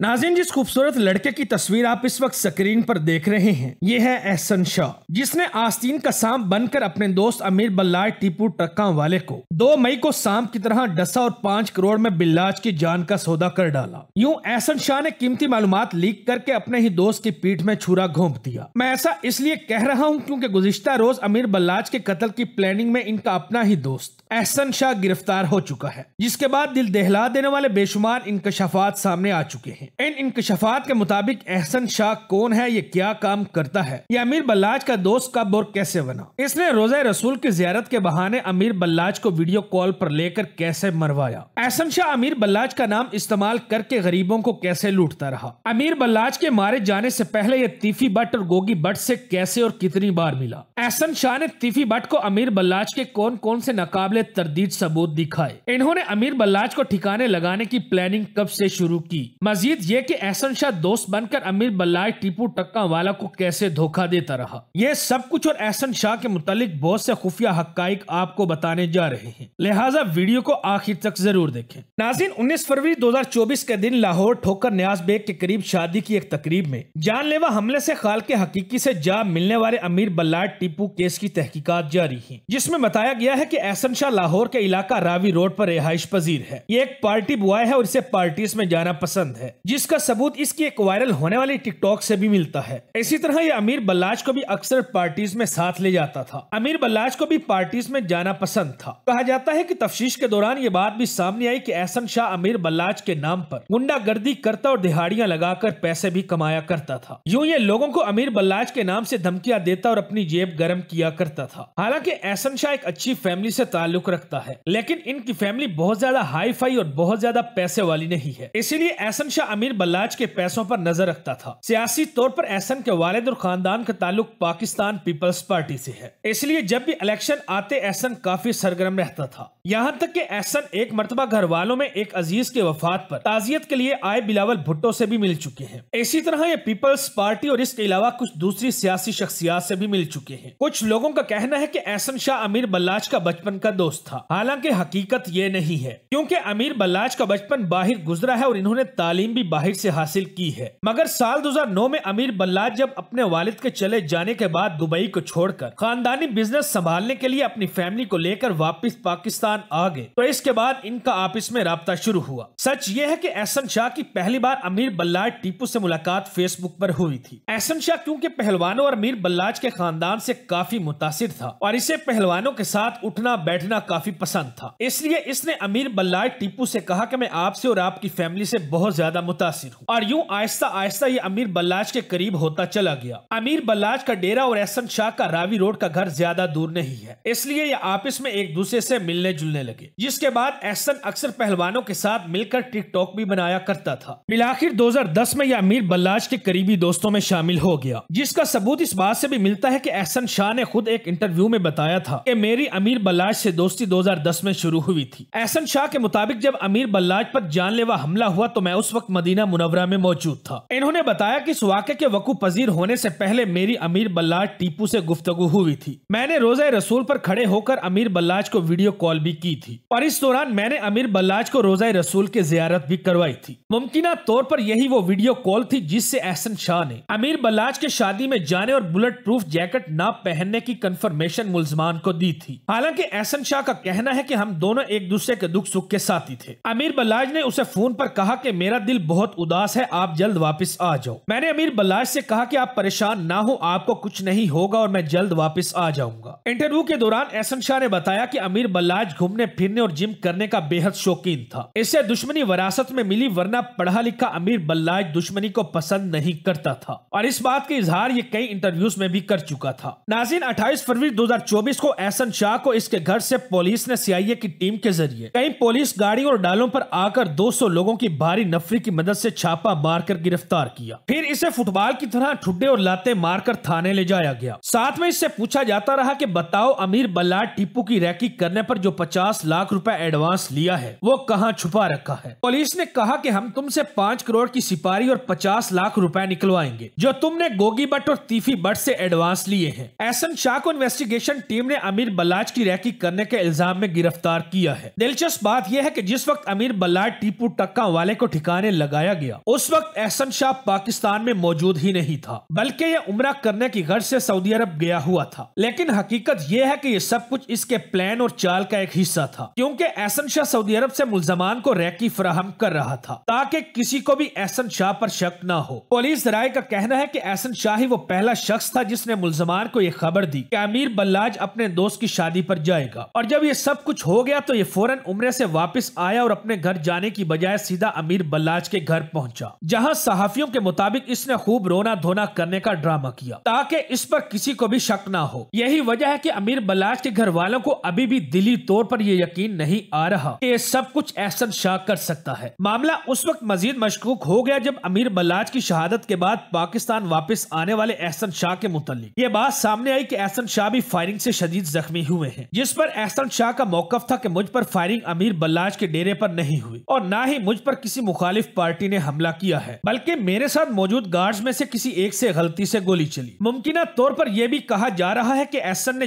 नाजिन जिस खूबसूरत लड़के की तस्वीर आप इस वक्त स्क्रीन पर देख रहे हैं ये है एहसन शाह जिसने आस्तीन का सांप बनकर अपने दोस्त अमीर बल्लाय टीपू टक्का वाले को दो मई को सांप की तरह डसा और पांच करोड़ में बिल्लाज की जान का सौदा कर डाला यूं एहसन शाह ने कीमती मालूम लीक करके अपने ही दोस्त की पीठ में छुरा घोंप दिया मैं ऐसा इसलिए कह रहा हूँ क्यूँकी गुजश्ता रोज अमीर बल्लाज के कतल की प्लानिंग में इनका अपना ही दोस्त एहसन शाह गिरफ्तार हो चुका है जिसके बाद दिल दहला देने वाले बेशुमार इंकशाफात सामने आ चुके हैं इन इंकशाफात के मुताबिक एहसन शाह कौन है ये क्या काम करता है ये अमीर बल्लाज का दोस्त कब और कैसे बना इसने रोजा रसूल की जियारत के बहाने अमीर बल्लाज को वीडियो कॉल पर लेकर कैसे मरवाया एहसन शाह अमीर बल्लाज का नाम इस्तेमाल करके गरीबों को कैसे लूटता रहा अमीर बल्लाज के मारे जाने ऐसी पहले ये तीफी भट्ट और गोगी भट्ट ऐसी कैसे और कितनी बार मिला एहसन शाह ने तीफी भट्ट को अमीर बल्लाज के कौन कौन से नाकाबले काबिल तरदीद सबूत दिखाए इन्होंने अमीर बल्लाज को ठिकाने लगाने की प्लानिंग कब से शुरू की मजीद ये कि एहसन शाह दोस्त बनकर अमीर बल्लाज टीपू टक्का वाला को कैसे धोखा देता रहा ये सब कुछ और एहसन शाह के मुतालिक बहुत से खुफिया हक आपको बताने जा रहे हैं लिहाजा वीडियो को आखिर तक जरूर देखे नाजिन उन्नीस फरवरी दो हजार चौबीस के दिन लाहौर ठोकर न्याज बेग के करीब शादी की एक तकरीब में जानलेवा हमले ऐसी खाल के हकीकी ऐसी जा मिलने वाले अमीर बल्लाज टीपू केस की तहकीकत जारी है जिसमे बताया गया है की एहसन शाह बादशाह लाहौर के इलाका रावी रोड पर रिहाइश पजीर है ये एक पार्टी बॉय है और इसे पार्टीज में जाना पसंद है जिसका सबूत इसकी एक वायरल होने वाली टिकटॉक से भी मिलता है इसी तरह ये अमीर बल्लाज को भी अक्सर पार्टीज में साथ ले जाता था अमीर बल्लाज को भी पार्टीज में जाना पसंद था कहा जाता है की तफ्तीश के दौरान ये बात भी सामने आई की एहसन शाह अमीर बल्लाज के नाम पर गुंडागर्दी करता और दिहाड़ियाँ लगाकर पैसे भी कमाया करता था यूँ ये लोगों को अमीर बल्लाज के नाम ऐसी धमकिया देता और अपनी जेब गर्म किया करता था हालांकि एहसन शाह एक अच्छी फैमिली से ताल्लुक ताल्लुक रखता है लेकिन इनकी फैमिली बहुत ज्यादा हाई फाई और बहुत ज्यादा पैसे वाली नहीं है इसीलिए एहसन शाह अमीर बल्लाज के पैसों पर नजर रखता था सियासी तौर पर एहसन के वालिद और खानदान का ताल्लुक पाकिस्तान पीपल्स पार्टी से है इसलिए जब भी इलेक्शन आते एहसन काफी सरगर्म रहता था यहाँ तक की एहसन एक मरतबा घर वालों में एक अजीज के वफात पर ताजियत के लिए आए बिलावल भुट्टो से भी मिल चुके हैं इसी तरह ये पीपल्स पार्टी और इसके अलावा कुछ दूसरी सियासी शख्सियात से भी मिल चुके हैं कुछ लोगों का कहना है की एहसन शाह अमीर बल्लाज का बचपन का दोस्त दोस्त था हालांकि हकीकत ये नहीं है क्योंकि अमीर बल्लाज का बचपन बाहर गुजरा है और इन्होंने तालीम भी बाहर से हासिल की है मगर साल 2009 में अमीर बल्लाज जब अपने वालिद के चले जाने के बाद दुबई को छोड़कर खानदानी बिजनेस संभालने के लिए अपनी फैमिली को लेकर वापिस पाकिस्तान आ गए तो इसके बाद इनका आपस में रहा शुरू हुआ सच ये है की एहसन शाह की पहली बार अमीर बल्लाज टीपू ऐसी मुलाकात फेसबुक आरोप हुई थी एहसन शाह क्यूँकी पहलवानों और अमीर बल्लाज के खानदान ऐसी काफी मुतासर था और इसे पहलवानों के साथ उठना बैठना घूमना काफी पसंद था इसलिए इसने अमीर बल्लाय टीपू से कहा कि मैं आपसे और आपकी फैमिली से बहुत ज्यादा मुतासर हूँ और यूँ आहिस्ता आहिस्ता ये अमीर बल्लाज के करीब होता चला गया अमीर बल्लाज का डेरा और एहसन शाह का रावी रोड का घर ज्यादा दूर नहीं है इसलिए ये आपस में एक दूसरे से मिलने जुलने लगे जिसके बाद एहसन अक्सर पहलवानों के साथ मिलकर टिकटॉक भी बनाया करता था मिलाखिर दस में यह अमीर बल्लाज के करीबी दोस्तों में शामिल हो गया जिसका सबूत इस बात से भी मिलता है की एहसन शाह ने खुद एक इंटरव्यू में बताया था की मेरी अमीर बल्लाज से दोस्त दोस्ती 2010 में शुरू हुई थी एहसन शाह के मुताबिक जब अमीर बल्लाज पर जानलेवा हमला हुआ तो मैं उस वक्त मदीना मुनवरा में मौजूद था इन्होंने बताया कि इस वाक्य के वकू पजीर होने से पहले मेरी अमीर बल्लाज टीपू से गुफ्तगु हुई थी मैंने रोजा रसूल पर खड़े होकर अमीर बल्लाज को वीडियो कॉल भी की थी और इस दौरान मैंने अमीर बल्लाज को रोजा रसूल की जियारत भी करवाई थी मुमकिन तौर पर यही वो वीडियो कॉल थी जिससे एहसन शाह ने अमीर बल्लाज के शादी में जाने और बुलेट प्रूफ जैकेट न पहनने की कन्फर्मेशन मुलजमान को दी थी हालांकि एहसन शाह का कहना है कि हम दोनों एक दूसरे के दुख सुख के साथी थे अमीर बल्लाज ने उसे फोन पर कहा कि मेरा दिल बहुत उदास है आप जल्द वापस आ जाओ मैंने अमीर बल्लाज से कहा कि आप परेशान ना हो आपको कुछ नहीं होगा और मैं जल्द वापस आ जाऊंगा इंटरव्यू के दौरान एहसन शाह ने बताया की अमीर बल्लाज घूमने फिरने और जिम करने का बेहद शौकीन था इसे दुश्मनी वरासत में मिली वरना पढ़ा लिखा अमीर बल्लाज दुश्मनी को पसंद नहीं करता था और इस बात का इजहार ये कई इंटरव्यूज में भी कर चुका था नाजिन अठाईस फरवरी चौबीस को एहसन शाह को इसके घर से पुलिस ने सीआईए की टीम के जरिए कई पुलिस गाड़ी और डालों पर आकर 200 लोगों की भारी नफरी की मदद से छापा मारकर गिरफ्तार किया फिर इसे फुटबॉल की तरह ठुड्डे और लाते मारकर थाने ले जाया गया साथ में इससे पूछा जाता रहा की बताओ अमीर बल्लाट टीपू की रैकिंग करने आरोप जो पचास लाख रूपए एडवांस लिया है वो कहाँ छुपा रखा है पुलिस ने कहा की हम तुम पाँच करोड़ की सिपाही और पचास लाख रूपए निकलवाएंगे जो तुमने गोगी बट और तीफी बट ऐसी एडवांस लिए है एस एम शाह को इन्वेस्टिगेशन टीम ने अमीर बल्लाज की रैकी करने के इल्जाम में गिरफ्तार किया है दिलचस्प बात यह है कि जिस वक्त अमीर बल्लाट टीपू टक्का वाले को ठिकाने लगाया गया उस वक्त एहसन शाह पाकिस्तान में मौजूद ही नहीं था बल्कि यह उम्र करने की गर्ज से सऊदी अरब गया हुआ था लेकिन हकीकत यह है की ये सब कुछ इसके प्लान और चाल का एक हिस्सा था क्यूँकी एहसन शाह सऊदी अरब ऐसी मुलजमान को रैकी फ्राहम कर रहा था ताकि किसी को भी एहसन शाह आरोप शक न हो पुलिस राय का कहना है की एहसन शाह ही वो पहला शख्स था जिसने मुलजमान को यह खबर दी कि अमीर बल्लाज अपने दोस्त की शादी पर जाएगा और जब ये सब कुछ हो गया तो ये फौरन उम्र से वापस आया और अपने घर जाने की बजाय सीधा अमीर बल्लाज के घर पहुंचा जहां सहाफियों के मुताबिक इसने खूब रोना धोना करने का ड्रामा किया ताकि इस पर किसी को भी शक ना हो यही वजह है कि अमीर बल्लाज के घर वालों को अभी भी दिली तौर पर ये यकीन नहीं आ रहा की ये सब कुछ एहसन शाह कर सकता है मामला उस वक्त मजीद मशकूक हो गया जब अमीर बल्लाज की शहादत के बाद पाकिस्तान वापिस आने वाले एहसन शाह के मुतल ये बात सामने आई की एहसन शाह भी फायरिंग ऐसी शदीद जख्मी हुए हैं जिस पर अहसन शाह का मौकफ था कि मुझ पर फायरिंग अमीर बल्लाज के डेरे पर नहीं हुई और ना ही मुझ पर किसी मुखालिफ पार्टी ने हमला किया है बल्कि मेरे साथ मौजूद गार्ड्स में से किसी एक से गलती से गोली चली मुमकिन तौर पर यह भी कहा जा रहा है कि एसन ने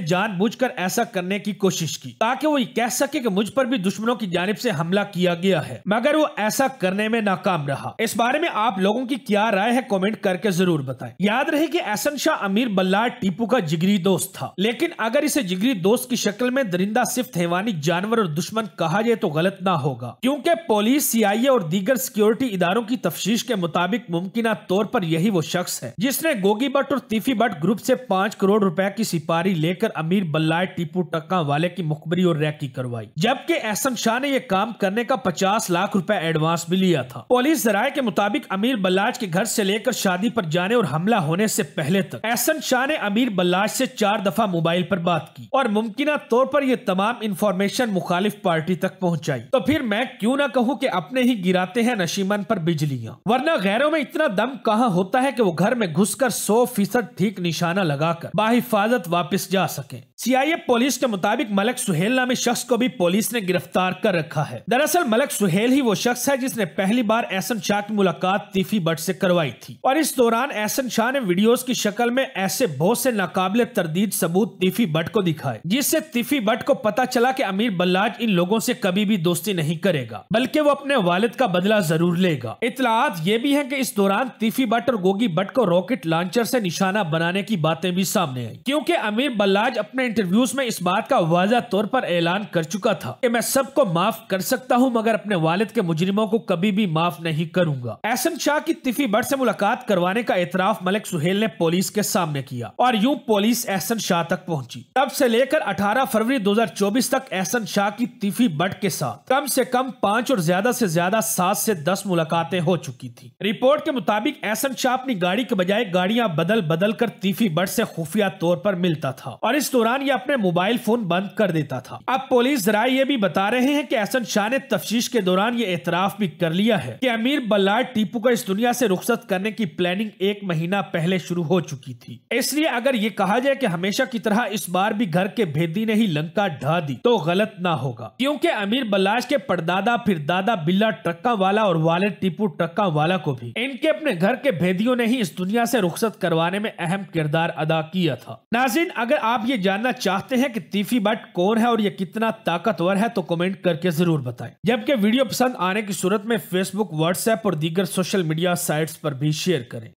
कर ऐसा करने की कोशिश की ताकि वो ये कह सके कि मुझ पर भी दुश्मनों की जानब ऐसी हमला किया गया है मगर वो ऐसा करने में नाकाम रहा इस बारे में आप लोगों की क्या राय है कॉमेंट करके जरूर बताए याद रहे की एहसन शाह अमीर बल्लाड टीपू का जिगरी दोस्त था लेकिन अगर इसे जिगरी दोस्त की शक्ल में दरिंदा जिंदा सिर्फ हैवानी जानवर और दुश्मन कहा जाए तो गलत ना होगा क्योंकि पुलिस सीआईए और दीगर सिक्योरिटी इदारों की तफ्तीश के मुताबिक मुमकिन तौर पर यही वो शख्स है जिसने गोगी भट्ट और तीफी भट्ट ग्रुप से पाँच करोड़ रुपए की सिपारी लेकर अमीर बल्लाय टीपू टक्का वाले की मुखबरी और रैकी करवाई जबकि एहसन शाह ने यह काम करने का पचास लाख रूपए एडवांस भी लिया था पुलिस जराये के मुताबिक अमीर बल्लाज के घर से लेकर शादी पर जाने और हमला होने से पहले तक एहसन शाह ने अमीर बल्लाज से चार दफा मोबाइल पर बात की और मुमकिन तौर पर यह तमाम इंफॉर्मेशन मुखालिफ पार्टी तक पहुंचाई तो फिर मैं क्यों ना कहूं कि अपने ही गिराते हैं नशीमन पर बिजलियां वरना गैरों में इतना दम कहां होता है कि वो घर में घुसकर सौ फीसद ठीक निशाना लगाकर बाहिफाजत वापस जा सके सीआईए पुलिस के मुताबिक मलक सुहेल नामी शख्स को भी पुलिस ने गिरफ्तार कर रखा है दरअसल मलक सुहेल ही वो शख्स है जिसने पहली बार एहसन शाह की मुलाकात तीफी बट ऐसी करवाई थी और इस दौरान एहसन शाह ने वीडियो की शक्ल में ऐसे बहुत से नाकाबले तरदीद सबूत तीफी बट को दिखाए जिससे तीफी बट को को पता चला कि अमीर बल्लाज इन लोगों से कभी भी दोस्ती नहीं करेगा बल्कि वो अपने वालिद का बदला जरूर लेगा इतलात ये भी है कि इस दौरान तीफी भट्ट और गोगी भट्ट को रॉकेट लॉन्चर से निशाना बनाने की बातें भी सामने आई क्योंकि अमीर बल्लाज अपने इंटरव्यूज में इस बात का वाजा तौर पर ऐलान कर चुका था कि मैं सबको माफ कर सकता हूँ मगर अपने वालिद के मुजरिमों को कभी भी माफ नहीं करूंगा एहसन शाह की तिफी भट्ट से मुलाकात करवाने का एतराफ मलिक सुहेल ने पुलिस के सामने किया और यूँ पुलिस एहसन शाह तक पहुँची तब से लेकर अठारह फरवरी 2000 2024 तक एहसन शाह की तीफी बट के साथ कम से कम पांच और ज्यादा से ज्यादा सात से दस मुलाकातें हो चुकी थी रिपोर्ट के मुताबिक एहसन शाह अपनी गाड़ी के बजाय गाड़ियां बदल बदल कर तीफी बट से खुफिया तौर पर मिलता था और इस दौरान ये अपने मोबाइल फोन बंद कर देता था अब पुलिस जरा ये भी बता रहे हैं की एहसन शाह ने तफ्श के दौरान ये एतराफ भी कर लिया है की अमीर बल्लाड टीपू को इस दुनिया ऐसी रुख्सत करने की प्लानिंग एक महीना पहले शुरू हो चुकी थी इसलिए अगर ये कहा जाए की हमेशा की तरह इस बार भी घर के भेदी ने ही लंका का ढा दी तो गलत ना होगा क्योंकि अमीर बलाश के परदादा फिर दादा बिल्ला ट्रक्का वाला और वाले टीपू ट्रक्का वाला को भी इनके अपने घर के भेदियों ने ही इस दुनिया से रुख्सत करवाने में अहम किरदार अदा किया था नाजिन अगर आप ये जानना चाहते हैं कि तीफी बट कौन है और ये कितना ताकतवर है तो कमेंट करके जरूर बताएं जबकि वीडियो पसंद आने की सूरत में फेसबुक व्हाट्सएप और दीगर सोशल मीडिया साइट्स पर भी शेयर करें